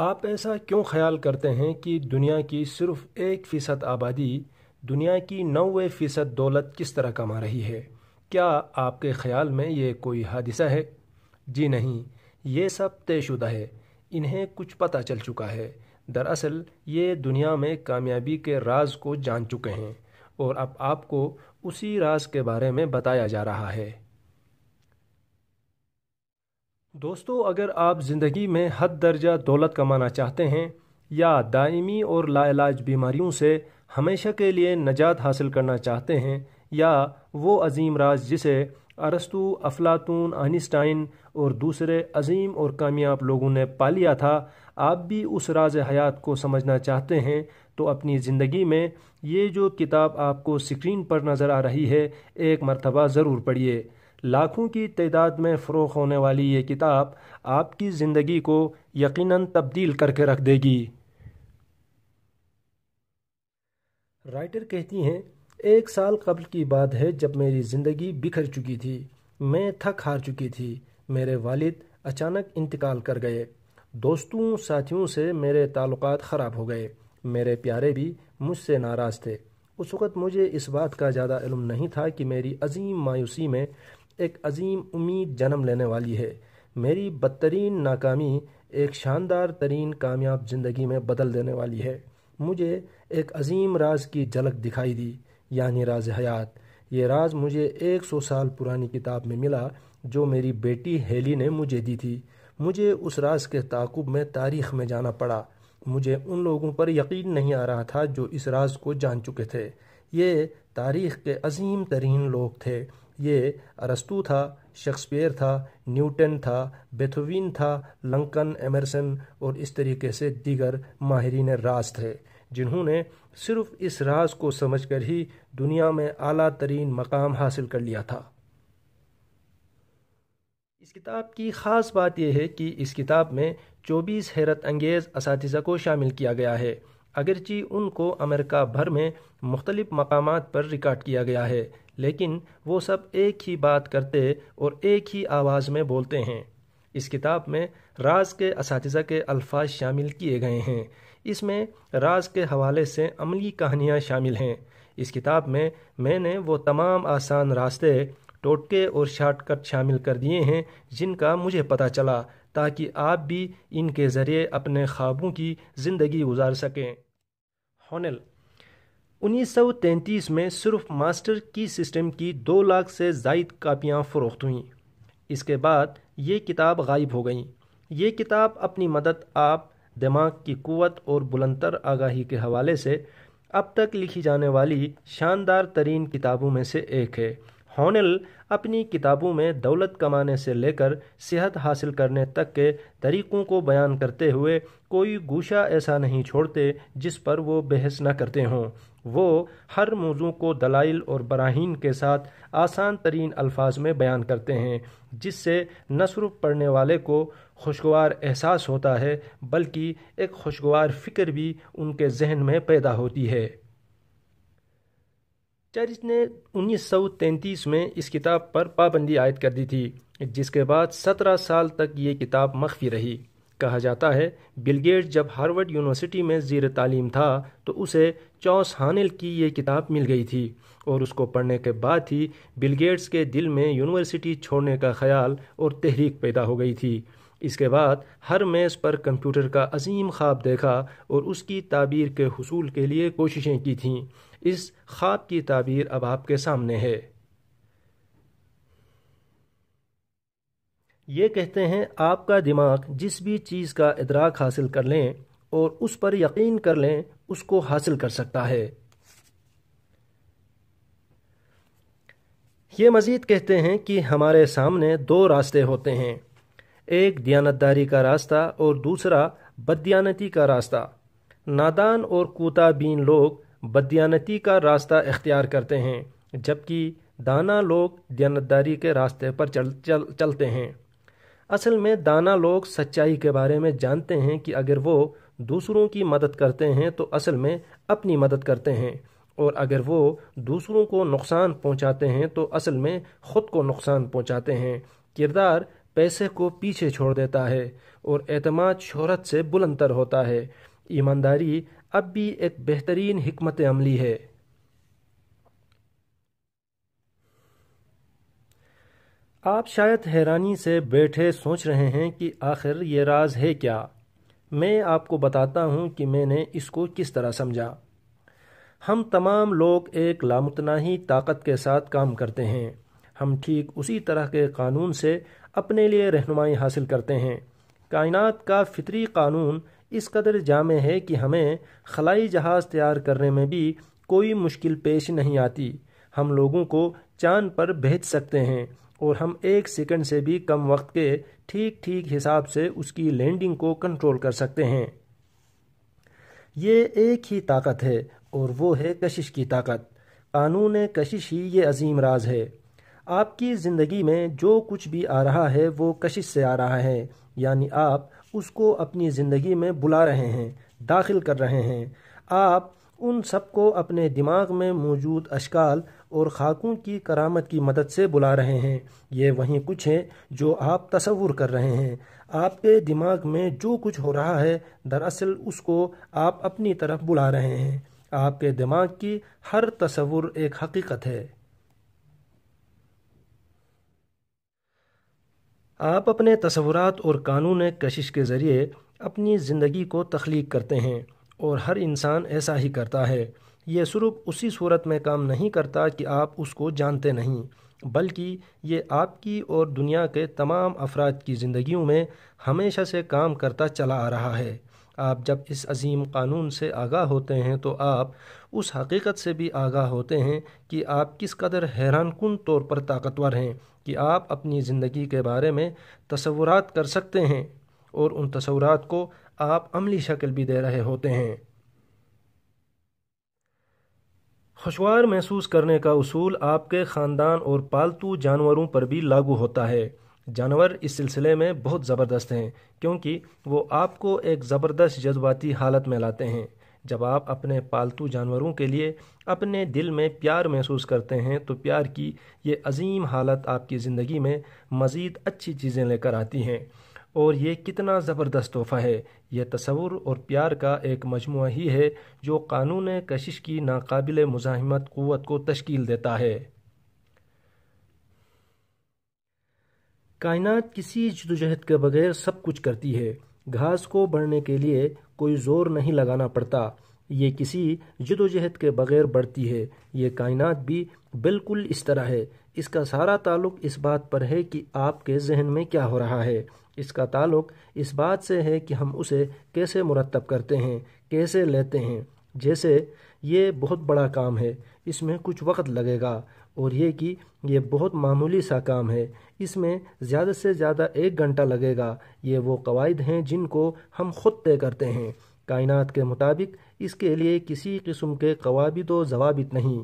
आप ऐसा क्यों ख्याल करते हैं कि दुनिया की सिर्फ एक फ़ीसद आबादी दुनिया की नवे फ़ीसद दौलत किस तरह कमा रही है क्या आपके ख्याल में ये कोई हादिसा है जी नहीं ये सब तयशुदा है इन्हें कुछ पता चल चुका है दरअसल ये दुनिया में कामयाबी के राज को जान चुके हैं और अब आपको उसी राज के बारे में बताया जा रहा है दोस्तों अगर आप ज़िंदगी में हद दर्जा दौलत कमाना चाहते हैं या दायमी और लाइलाज बीमारियों से हमेशा के लिए नजात हासिल करना चाहते हैं या वो अजीम राज जिसे अरस्तु अफलातून आइनस्टाइन और दूसरे अजीम और कामयाब लोगों ने पा लिया था आप भी उस राज हयात को समझना चाहते हैं तो अपनी ज़िंदगी में ये जो किताब आपको स्क्रीन पर नज़र आ रही है एक मरतबा ज़रूर पढ़िए लाखों की तदाद में फ़रोख होने वाली ये किताब आपकी ज़िंदगी को यकीनन तब्दील करके रख देगी राइटर कहती हैं एक साल कबल की बात है जब मेरी ज़िंदगी बिखर चुकी थी मैं थक हार चुकी थी मेरे वालिद अचानक इंतकाल कर गए दोस्तों साथियों से मेरे ताल्लुक ख़राब हो गए मेरे प्यारे भी मुझसे नाराज़ थे उस वक़्त मुझे इस बात का ज़्यादा इल्म नहीं था कि मेरी अजीम मायूसी में एक अजीम उम्मीद जन्म लेने वाली है मेरी बदतरीन नाकामी एक शानदार तरीन कामयाब ज़िंदगी में बदल देने वाली है मुझे एक अजीम राज की झलक दिखाई दी यानी राज हयात ये राज मुझे 100 साल पुरानी किताब में मिला जो मेरी बेटी हेली ने मुझे दी थी मुझे उस राज के ताकुब में तारीख में जाना पड़ा मुझे उन लोगों पर यकीन नहीं आ रहा था जो इस राज को जान चुके थे ये तारीख के अजीम तरीन लोग थे ये अरस्तू था शेक्सपियर था न्यूटन था बेथोवीन था लंकन एमरसन और इस तरीके से दीगर माहरीन राज थे जिन्होंने सिर्फ इस राज को समझकर ही दुनिया में आला तरीन मकाम हासिल कर लिया था इस किताब की ख़ास बात यह है कि इस किताब में चौबीस हैरत अंगेज़ इस को शामिल किया गया है अगरची उनको अमेरिका भर में मुख्तलिफ़ मकाम पर रिकॉर्ड किया गया है लेकिन वो सब एक ही बात करते और एक ही आवाज़ में बोलते हैं इस किताब में राज के इस के अल्फाज शामिल किए गए हैं इसमें राज के हवाले से अमली कहानियाँ शामिल हैं इस किताब में मैंने वो तमाम आसान रास्ते टोटके और शॉर्टकट शामिल कर दिए हैं जिनका मुझे पता चला ताकि आप भी इनके ज़रिए अपने ख्वाबों की ज़िंदगी गुजार सकें हॉनल 1933 में सिर्फ मास्टर की सिस्टम की दो लाख से जायद कापियाँ फ़रोख्त हुईं इसके बाद ये किताब गायब हो गई ये किताब अपनी मदद आप दिमाग की कुत और बुलंदर आगाही के हवाले से अब तक लिखी जाने वाली शानदार तरीन किताबों में से एक है हॉनल अपनी किताबों में दौलत कमाने से लेकर सेहत हासिल करने तक के तरीक़ों को बयान करते हुए कोई गुशा ऐसा नहीं छोड़ते जिस पर वो बहस न करते हों वो हर मौजू को दलाइल और बराहन के साथ आसान तरीन अल्फाज में बयान करते हैं जिससे न सिर्फ पढ़ने वाले को खुशगवार एहसास होता है बल्कि एक खुशगवार फ़िक्र भी उनके जहन में पैदा होती है चर्च ने 1933 में इस किताब पर पाबंदी आयद कर दी थी जिसके बाद 17 साल तक ये किताब मख्फी रही कहा जाता है बिलगेट जब हार्वर्ड यूनिवर्सिटी में जीर तालीम था तो उसे चौस हानिल की ये किताब मिल गई थी और उसको पढ़ने के बाद ही बिलगेट्स के दिल में यूनिवर्सिटी छोड़ने का ख्याल और तहरीक पैदा हो गई थी इसके बाद हर मेज़ पर कंप्यूटर का अजीम ख्वाब देखा और उसकी ताबीर के हसूल के लिए कोशिशें की थीं इस ख्वाब की ताबीर अब आपके सामने है ये कहते हैं आपका दिमाग जिस भी चीज़ का इदराक हासिल कर लें और उस पर यकीन कर लें उसको हासिल कर सकता है ये मज़ीद कहते हैं कि हमारे सामने दो रास्ते होते हैं एक दयानतदारी का रास्ता और दूसरा बदयानती का रास्ता नादान और कोताबीन लोग बदयानती का रास्ता अख्तियार करते हैं जबकि दाना लोग दयानतदारी के रास्ते पर चल, चल चलते हैं असल में दाना लोग सच्चाई के बारे में जानते हैं कि अगर वो दूसरों की मदद करते हैं तो असल में अपनी मदद करते हैं और अगर वो दूसरों को नुकसान पहुंचाते हैं तो असल में ख़ुद को नुकसान पहुंचाते हैं किरदार पैसे को पीछे छोड़ देता है और अतमाद शहरत से बुलंदर होता है ईमानदारी अब भी एक बेहतरीन हमत अमली है आप शायद हैरानी से बैठे सोच रहे हैं कि आखिर ये राज है क्या मैं आपको बताता हूँ कि मैंने इसको किस तरह समझा हम तमाम लोग एक लामतनाही ताकत के साथ काम करते हैं हम ठीक उसी तरह के कानून से अपने लिए रहनुमाई हासिल करते हैं कायनात का फितरी कानून इस कदर जाम है कि हमें खलाई जहाज़ तैयार करने में भी कोई मुश्किल पेश नहीं आती हम लोगों को चांद पर भेज सकते हैं और हम एक सेकंड से भी कम वक्त के ठीक ठीक हिसाब से उसकी लैंडिंग को कंट्रोल कर सकते हैं ये एक ही ताकत है और वो है कशिश की ताकत कानून कशिश ही ये अजीम राज है आपकी ज़िंदगी में जो कुछ भी आ रहा है वो कशिश से आ रहा है यानी आप उसको अपनी ज़िंदगी में बुला रहे हैं दाखिल कर रहे हैं आप उन सबको अपने दिमाग में मौजूद अशकाल और खाकों की करामत की मदद से बुला रहे हैं ये वहीं कुछ है जो आप तस्वुर कर रहे हैं आपके दिमाग में जो कुछ हो रहा है दरअसल उसको आप अपनी तरफ बुला रहे हैं आपके दिमाग की हर तस्वुर एक हकीकत है आप अपने तस्वुरात और कानून कशिश के ज़रिए अपनी ज़िंदगी को तख्लीक करते हैं और हर इंसान ऐसा ही करता है ये सुरूप उसी सूरत में काम नहीं करता कि आप उसको जानते नहीं बल्कि ये आपकी और दुनिया के तमाम अफराद की ज़िंदगियों में हमेशा से काम करता चला आ रहा है आप जब इस अजीम कानून से आगाह होते हैं तो आप उस हकीकत से भी आगाह होते हैं कि आप किस कदर हैरान कन तौर पर ताकतवर हैं कि आप अपनी ज़िंदगी के बारे में तस्वुरात कर सकते हैं और उन तस्वुरात को आप अमली शक्ल भी दे रहे होते हैं खुशवार महसूस करने का उसूल आपके ख़ानदान और पालतू जानवरों पर भी लागू होता है जानवर इस सिलसिले में बहुत ज़बरदस्त हैं क्योंकि वो आपको एक ज़बरदस्त जज्बाती हालत में लाते हैं जब आप अपने पालतू जानवरों के लिए अपने दिल में प्यार महसूस करते हैं तो प्यार की ये अजीम हालत आपकी ज़िंदगी में मज़ीद अच्छी चीज़ें लेकर आती हैं और ये कितना ज़बरदस्त तोहफ़ा है यह तस्वुर और प्यार का एक मजमू ही है जो कानून कशिश की नाकबिल मुजाहमत क़वत को तश्कील देता है कायनात किसी जदोजहद के बगैर सब कुछ करती है घास को बढ़ने के लिए कोई ज़ोर नहीं लगाना पड़ता ये किसी जदोजहद के बगैर बढ़ती है ये कायनात भी बिल्कुल इस तरह है इसका सारा ताल्लुक इस बात पर है कि आपके जहन में क्या हो रहा है इसका ताल्लुक इस बात से है कि हम उसे कैसे मुरतब करते हैं कैसे लेते हैं जैसे ये बहुत बड़ा काम है इसमें कुछ वक्त लगेगा और ये कि ये बहुत मामूली सा काम है इसमें ज़्यादा से ज़्यादा एक घंटा लगेगा ये वो कवायद हैं जिनको हम खुद तय करते हैं कायनात के मुताबिक इसके लिए किसी किस्म के कवाबित तो जवाबित नहीं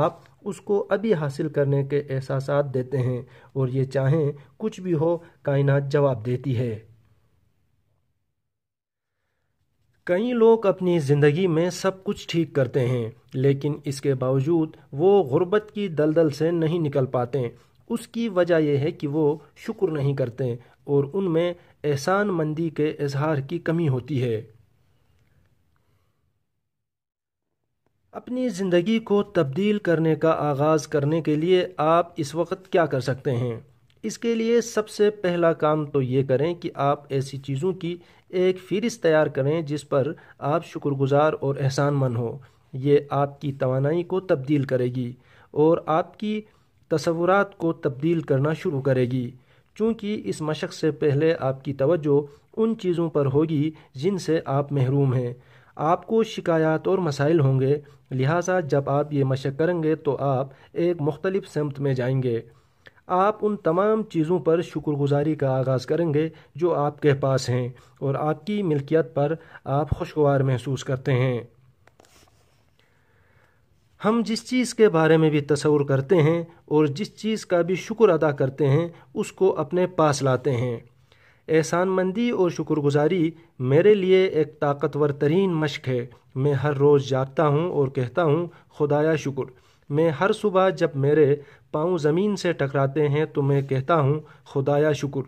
आप उसको अभी हासिल करने के एहसास देते हैं और ये चाहें कुछ भी हो कायनात जवाब देती है कई लोग अपनी ज़िंदगी में सब कुछ ठीक करते हैं लेकिन इसके बावजूद वो गुर्बत की दलदल से नहीं निकल पाते उसकी वजह यह है कि वो शुक्र नहीं करते और उनमें एहसान मंदी के इजहार की कमी होती है अपनी ज़िंदगी को तब्दील करने का आगाज़ करने के लिए आप इस वक्त क्या कर सकते हैं इसके लिए सबसे पहला काम तो ये करें कि आप ऐसी चीज़ों की एक फहरिस्त तैयार करें जिस पर आप शुक्रगुजार और एहसान मंद हो ये आपकी तोानाई को तब्दील करेगी और आपकी तस्वुरात को तब्दील करना शुरू करेगी चूँकि इस मशक़ से पहले आपकी तवज्जो उन चीज़ों पर होगी जिनसे आप महरूम हैं आपको शिकायत और मसाइल होंगे लिहाजा जब आप ये मशक करेंगे तो आप एक मुख्तलिफ समत में जाएंगे आप उन तमाम चीज़ों पर शुक्रगुजारी का आगाज़ करेंगे जो आपके पास हैं और आपकी मिल्कियत पर आप खुशगवार महसूस करते हैं हम जिस चीज़ के बारे में भी तस्वुर करते हैं और जिस चीज़ का भी शुक्र अदा करते हैं उसको अपने पास लाते हैं एहसानमंदी और शुक्रगुजारी मेरे लिए एक ताकतवर तरीन मश्क है मैं हर रोज़ जागता हूँ और कहता हूँ खुदाया शुक्र मैं हर सुबह जब मेरे पाँव ज़मीन से टकराते हैं तो मैं कहता हूँ खुदाया शुक्र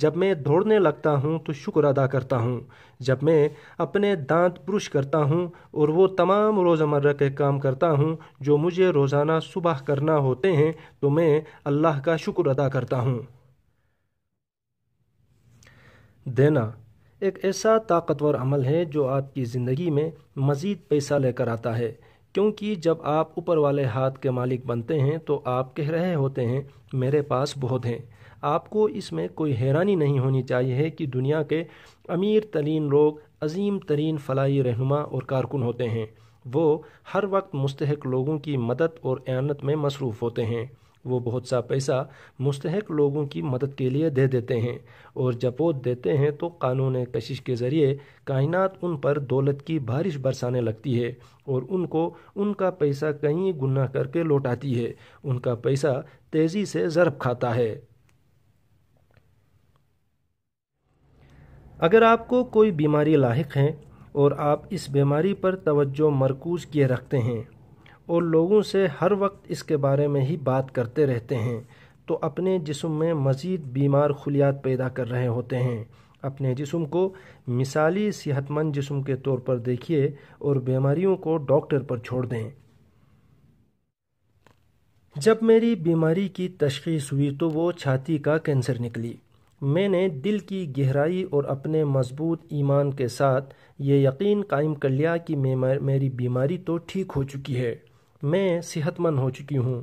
जब मैं दौड़ने लगता हूँ तो शुक्र अदा करता हूँ जब मैं अपने दांत ब्रश करता हूँ और वो तमाम रोज़मर्रा के काम करता हूँ जो मुझे रोज़ाना सुबह करना होते हैं तो मैं अल्लाह का शुक्र अदा करता हूँ देना एक ऐसा ताकतवर अमल है जो आपकी ज़िंदगी में मज़ीद पैसा लेकर आता है क्योंकि जब आप ऊपर वाले हाथ के मालिक बनते हैं तो आप कह रहे होते हैं मेरे पास बहुत हैं आपको इसमें कोई हैरानी नहीं होनी चाहिए कि दुनिया के अमीर तरीन लोग अजीम तरीन फलाई रहनुमा और कारकुन होते हैं वो हर वक्त मुस्तक लोगों की मदद और एनत में मसरूफ़ होते हैं वो बहुत सा पैसा मुस्तक लोगों की मदद के लिए दे देते हैं और जपोत देते हैं तो कानून कशिश के ज़रिए कायनात उन पर दौलत की बारिश बरसाने लगती है और उनको उनका पैसा कहीं गुना करके लौटाती है उनका पैसा तेज़ी से ज़रब खाता है अगर आपको कोई बीमारी लाक है और आप इस बीमारी पर तवज्जो मरकूज़ किए रखते हैं और लोगों से हर वक्त इसके बारे में ही बात करते रहते हैं तो अपने जिस्म में मज़ीद बीमार खुलियात पैदा कर रहे होते हैं अपने जिस्म को मिसाली सेहतमंद जिस्म के तौर पर देखिए और बीमारियों को डॉक्टर पर छोड़ दें जब मेरी बीमारी की तशखीस हुई तो वो छाती का कैंसर निकली मैंने दिल की गहराई और अपने मजबूत ईमान के साथ ये यकीन कायम कर लिया कि मेरी बीमारी तो ठीक हो चुकी है मैं सेहतमंद हो चुकी हूँ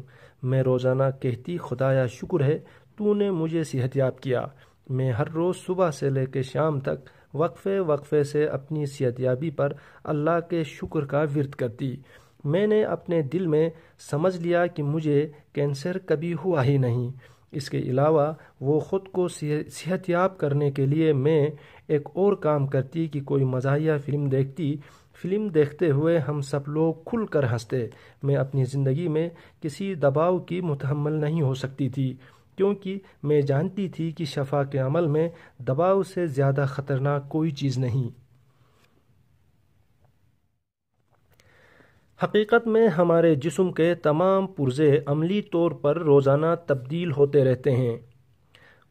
मैं रोज़ाना कहती खुदाया शुक्र है तूने मुझे सेहत याब किया मैं हर रोज़ सुबह से लेकर शाम तक वक्फ़े वक्फ़े से अपनी सेहतियाबी पर अल्लाह के शुक्र का विरत करती मैंने अपने दिल में समझ लिया कि मुझे कैंसर कभी हुआ ही नहीं इसके अलावा वो ख़ुद को याब करने के लिए मैं एक और काम करती कि कोई मजाया फिल्म देखती फिल्म देखते हुए हम सब लोग खुल कर हंसते मैं अपनी ज़िंदगी में किसी दबाव की मुतहमल नहीं हो सकती थी क्योंकि मैं जानती थी कि शफा के अमल में दबाव से ज़्यादा ख़तरनाक कोई चीज़ नहीं हकीकत में हमारे जिस्म के तमाम पुर्जे अमली तौर पर रोज़ाना तब्दील होते रहते हैं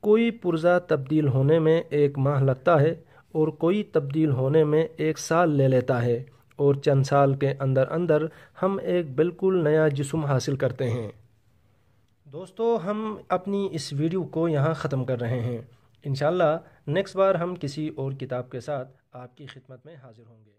कोई पुर्ज़ा तब्दील होने में एक माह लगता है और कोई तब्दील होने में एक साल ले लेता है और चंद साल के अंदर अंदर हम एक बिल्कुल नया जिसम हासिल करते हैं दोस्तों हम अपनी इस वीडियो को यहाँ ख़त्म कर रहे हैं इन नेक्स्ट बार हम किसी और किताब के साथ आपकी खिदमत में हाज़िर होंगे